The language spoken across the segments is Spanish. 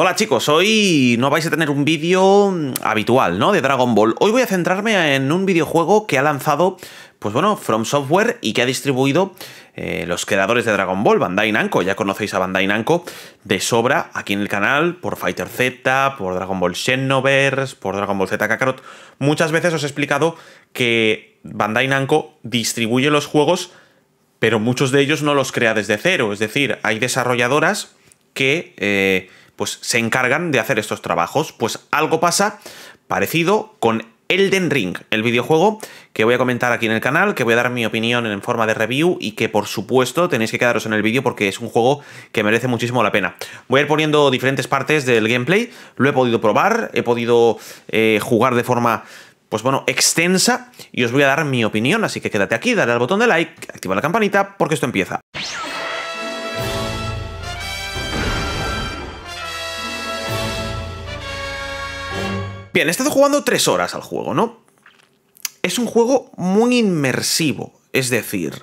Hola chicos, hoy no vais a tener un vídeo mm, habitual, ¿no? De Dragon Ball. Hoy voy a centrarme en un videojuego que ha lanzado, pues bueno, From Software y que ha distribuido eh, los creadores de Dragon Ball, Bandai Namco. Ya conocéis a Bandai Namco de sobra aquí en el canal, por Fighter Z, por Dragon Ball Xenoverse, por Dragon Ball Z Kakarot. Muchas veces os he explicado que Bandai Namco distribuye los juegos, pero muchos de ellos no los crea desde cero. Es decir, hay desarrolladoras que eh, pues se encargan de hacer estos trabajos. Pues algo pasa parecido con Elden Ring, el videojuego que voy a comentar aquí en el canal, que voy a dar mi opinión en forma de review y que por supuesto tenéis que quedaros en el vídeo porque es un juego que merece muchísimo la pena. Voy a ir poniendo diferentes partes del gameplay, lo he podido probar, he podido eh, jugar de forma pues bueno, extensa y os voy a dar mi opinión, así que quédate aquí, dale al botón de like, activa la campanita porque esto empieza. Bien, he estado jugando tres horas al juego, ¿no? Es un juego muy inmersivo, es decir,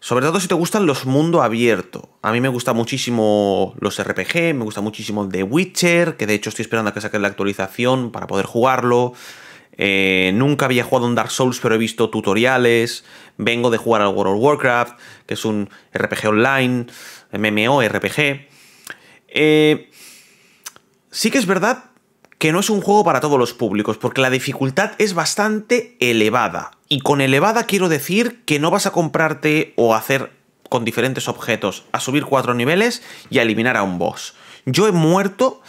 sobre todo si te gustan los mundo abierto. A mí me gusta muchísimo los RPG, me gusta muchísimo The Witcher, que de hecho estoy esperando a que saquen la actualización para poder jugarlo. Eh, nunca había jugado en Dark Souls, pero he visto tutoriales. Vengo de jugar al World of Warcraft, que es un RPG online, MMORPG. Eh, sí que es verdad que no es un juego para todos los públicos, porque la dificultad es bastante elevada. Y con elevada quiero decir que no vas a comprarte o hacer con diferentes objetos, a subir cuatro niveles y a eliminar a un boss. Yo he muerto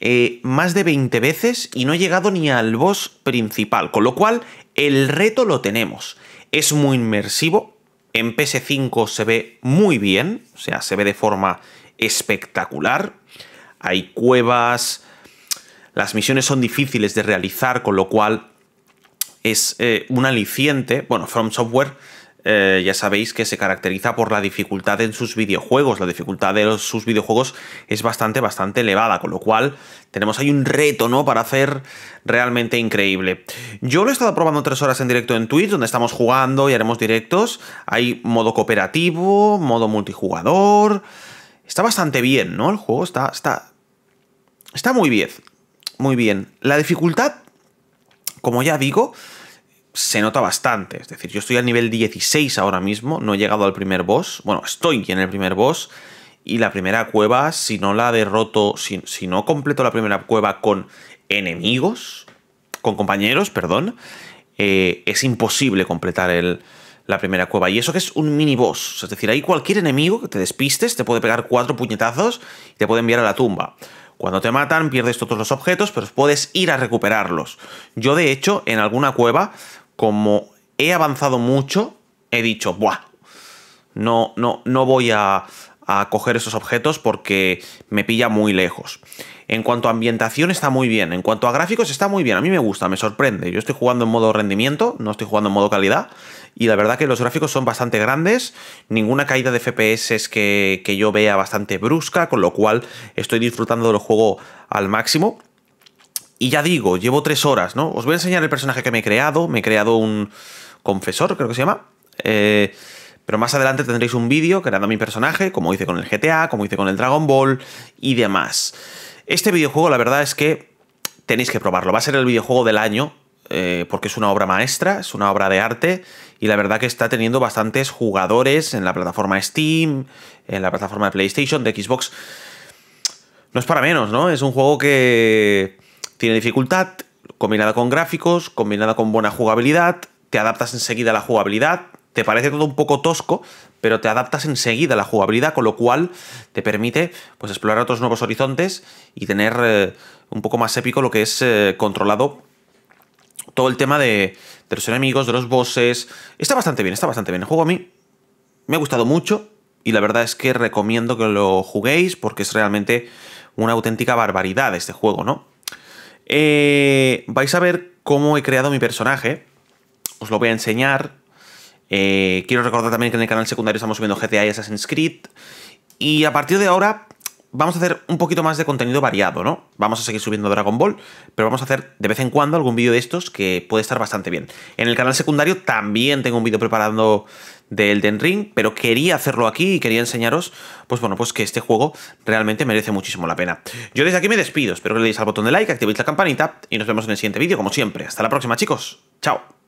eh, más de 20 veces y no he llegado ni al boss principal, con lo cual el reto lo tenemos. Es muy inmersivo, en PS5 se ve muy bien, o sea, se ve de forma espectacular. Hay cuevas, las misiones son difíciles de realizar, con lo cual es eh, un aliciente. Bueno, From Software eh, ya sabéis que se caracteriza por la dificultad en sus videojuegos. La dificultad de los, sus videojuegos es bastante, bastante elevada, con lo cual tenemos ahí un reto, ¿no? Para hacer realmente increíble. Yo lo he estado probando tres horas en directo en Twitch, donde estamos jugando y haremos directos. Hay modo cooperativo, modo multijugador. Está bastante bien, ¿no? El juego está. está. Está muy bien. Muy bien, la dificultad, como ya digo, se nota bastante. Es decir, yo estoy al nivel 16 ahora mismo, no he llegado al primer boss. Bueno, estoy en el primer boss. Y la primera cueva, si no la derroto, si, si no completo la primera cueva con enemigos, con compañeros, perdón, eh, es imposible completar el, la primera cueva. Y eso que es un mini boss. Es decir, ahí cualquier enemigo que te despistes te puede pegar cuatro puñetazos y te puede enviar a la tumba. Cuando te matan pierdes todos los objetos, pero puedes ir a recuperarlos. Yo de hecho, en alguna cueva, como he avanzado mucho, he dicho, ¡buah! No, no, no voy a, a coger esos objetos porque me pilla muy lejos. En cuanto a ambientación está muy bien, en cuanto a gráficos está muy bien, a mí me gusta, me sorprende. Yo estoy jugando en modo rendimiento, no estoy jugando en modo calidad y la verdad que los gráficos son bastante grandes, ninguna caída de FPS es que, yo vea bastante brusca, con lo cual estoy disfrutando del juego al máximo. Y ya digo, llevo tres horas, ¿no? Os voy a enseñar el personaje que me he creado, me he creado un confesor, creo que se llama. Eh, pero más adelante tendréis un vídeo creando mi personaje, como hice con el GTA, como hice con el Dragon Ball y demás. Este videojuego, la verdad es que tenéis que probarlo. Va a ser el videojuego del año, eh, porque es una obra maestra, es una obra de arte y la verdad que está teniendo bastantes jugadores en la plataforma Steam, en la plataforma de PlayStation, de Xbox. No es para menos, ¿no? Es un juego que tiene dificultad, combinada con gráficos, combinada con buena jugabilidad, te adaptas enseguida a la jugabilidad, te parece todo un poco tosco, pero te adaptas enseguida a la jugabilidad, con lo cual te permite pues, explorar otros nuevos horizontes y tener eh, un poco más épico lo que es eh, controlado todo el tema de, los enemigos, de los bosses. Está bastante bien, está bastante bien. El juego a mí me ha gustado mucho y la verdad es que recomiendo que lo juguéis porque es realmente una auténtica barbaridad este juego, ¿no? Eh, vais a ver cómo he creado mi personaje. Os lo voy a enseñar. Eh, quiero recordar también que en el canal secundario estamos viendo GTA y Assassin's Creed. Y a partir de ahora vamos a hacer un poquito más de contenido variado, ¿no? Vamos a seguir subiendo Dragon Ball, pero vamos a hacer de vez en cuando algún vídeo de estos que puede estar bastante bien. En el canal secundario también tengo un vídeo preparando del Den Ring, pero quería hacerlo aquí y quería enseñaros, pues bueno, pues que este juego realmente merece muchísimo la pena. Yo desde aquí me despido, espero que le deis al botón de like, activéis la campanita y nos vemos en el siguiente vídeo, como siempre. Hasta la próxima, chicos. Chao.